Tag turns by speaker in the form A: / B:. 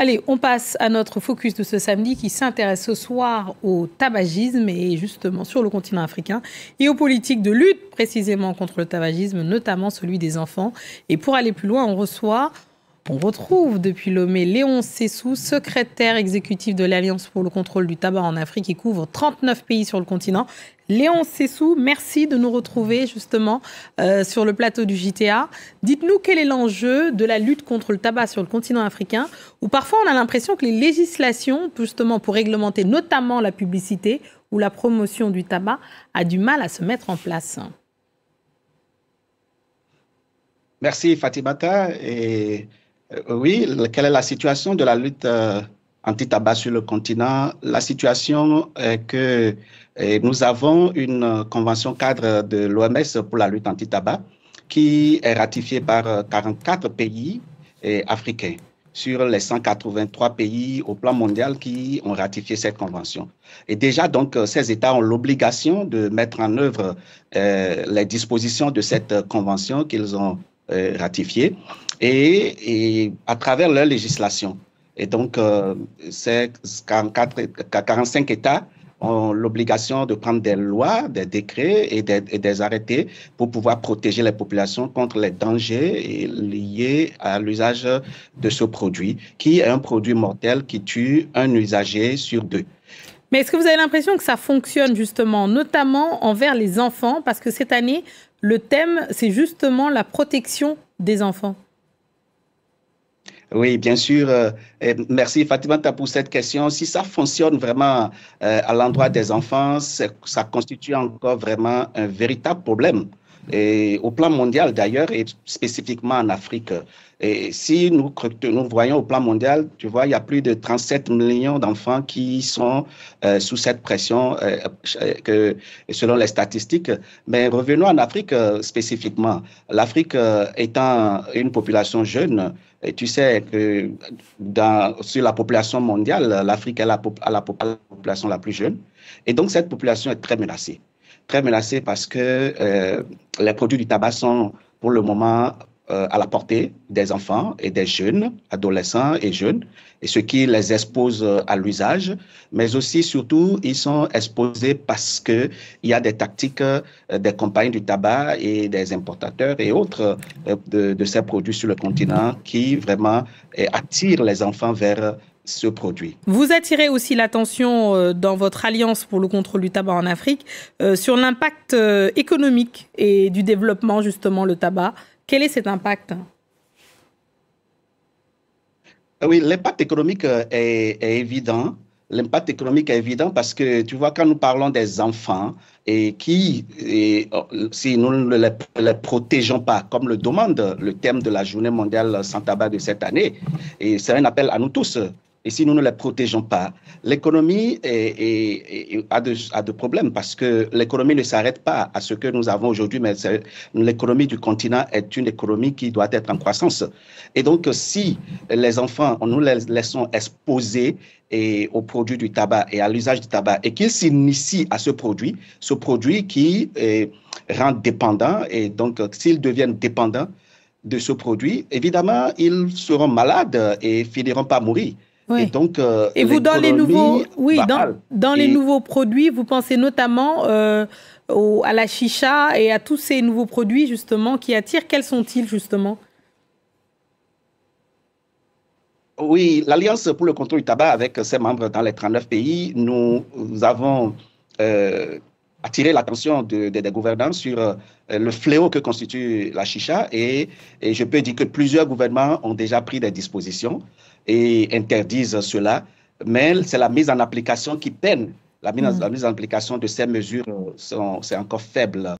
A: Allez, on passe à notre focus de ce samedi qui s'intéresse ce soir au tabagisme et justement sur le continent africain et aux politiques de lutte précisément contre le tabagisme, notamment celui des enfants. Et pour aller plus loin, on reçoit on retrouve depuis Lomé Léon Sessou, secrétaire exécutif de l'Alliance pour le contrôle du tabac en Afrique qui couvre 39 pays sur le continent. Léon Sessou, merci de nous retrouver justement euh, sur le plateau du JTA. Dites-nous quel est l'enjeu de la lutte contre le tabac sur le continent africain, où parfois on a l'impression que les législations, justement pour réglementer notamment la publicité ou la promotion du tabac, a du mal à se mettre en place.
B: Merci Fatimata et euh, oui, quelle est la situation de la lutte euh, anti-tabac sur le continent La situation est que euh, nous avons une convention cadre de l'OMS pour la lutte anti-tabac qui est ratifiée par 44 pays africains sur les 183 pays au plan mondial qui ont ratifié cette convention. Et déjà, donc, ces États ont l'obligation de mettre en œuvre les dispositions de cette convention qu'ils ont euh, ratifié et, à travers leur législation. Et donc, euh, c'est 45 États ont l'obligation de prendre des lois, des décrets et des, et des, arrêtés pour pouvoir protéger les populations contre les dangers liés à l'usage de ce produit, qui est un produit mortel qui tue un usager sur deux.
A: Mais est-ce que vous avez l'impression que ça fonctionne justement, notamment envers les enfants Parce que cette année, le thème, c'est justement la protection des enfants.
B: Oui, bien sûr. Euh, merci Fatima pour cette question. Si ça fonctionne vraiment euh, à l'endroit des enfants, ça constitue encore vraiment un véritable problème et au plan mondial d'ailleurs et spécifiquement en Afrique. Et si nous, nous voyons au plan mondial, tu vois, il y a plus de 37 millions d'enfants qui sont euh, sous cette pression euh, euh, selon les statistiques. Mais revenons en Afrique spécifiquement. L'Afrique étant une population jeune, et tu sais que dans, sur la population mondiale, l'Afrique est la population la plus jeune. Et donc cette population est très menacée très parce que euh, les produits du tabac sont pour le moment euh, à la portée des enfants et des jeunes, adolescents et jeunes, et ce qui les expose euh, à l'usage, mais aussi, surtout, ils sont exposés parce qu'il y a des tactiques des compagnies du tabac et des importateurs et autres de, de, ces produits sur le continent qui vraiment attirent les enfants vers ce produit.
A: Vous attirez aussi l'attention euh, dans votre alliance pour le contrôle du tabac en Afrique euh, sur l'impact euh, économique et du développement justement le tabac. Quel est cet impact
B: ah Oui, l'impact économique est, évident. L'impact économique est évident parce que, tu vois, quand nous parlons des enfants et qui, si nous ne les, les, protégeons pas, comme le demande le thème de la journée mondiale sans tabac de cette année, et c'est un appel à nous tous, et si nous ne les protégeons pas, l'économie a, de, de problèmes parce que l'économie ne s'arrête pas à ce que nous avons aujourd'hui, mais l'économie du continent est une économie qui doit être en croissance. Et donc, si les enfants, nous les laissons exposés aux produits du tabac et à l'usage du tabac et qu'ils s'initient à ce produit, ce produit qui rend dépendant et donc s'ils deviennent dépendants de ce produit, évidemment, ils seront malades et finiront par mourir. Et donc, euh, et vous dans les nouveaux, oui, bah, ah, dans, les nouveaux
A: produits, vous pensez notamment euh, à la chicha et à tous ces nouveaux produits justement qui attirent. Quels sont-ils justement
B: Oui, l'Alliance pour le contrôle du tabac avec ses membres dans les 39 pays, nous, avons euh, attirer l'attention des gouvernants sur euh, le fléau que constitue la chicha et, je peux dire que plusieurs gouvernements ont déjà pris des dispositions et interdisent cela, mais c'est la mise en application qui peine. La mise, mm. la mise en application de ces mesures, c'est encore faible.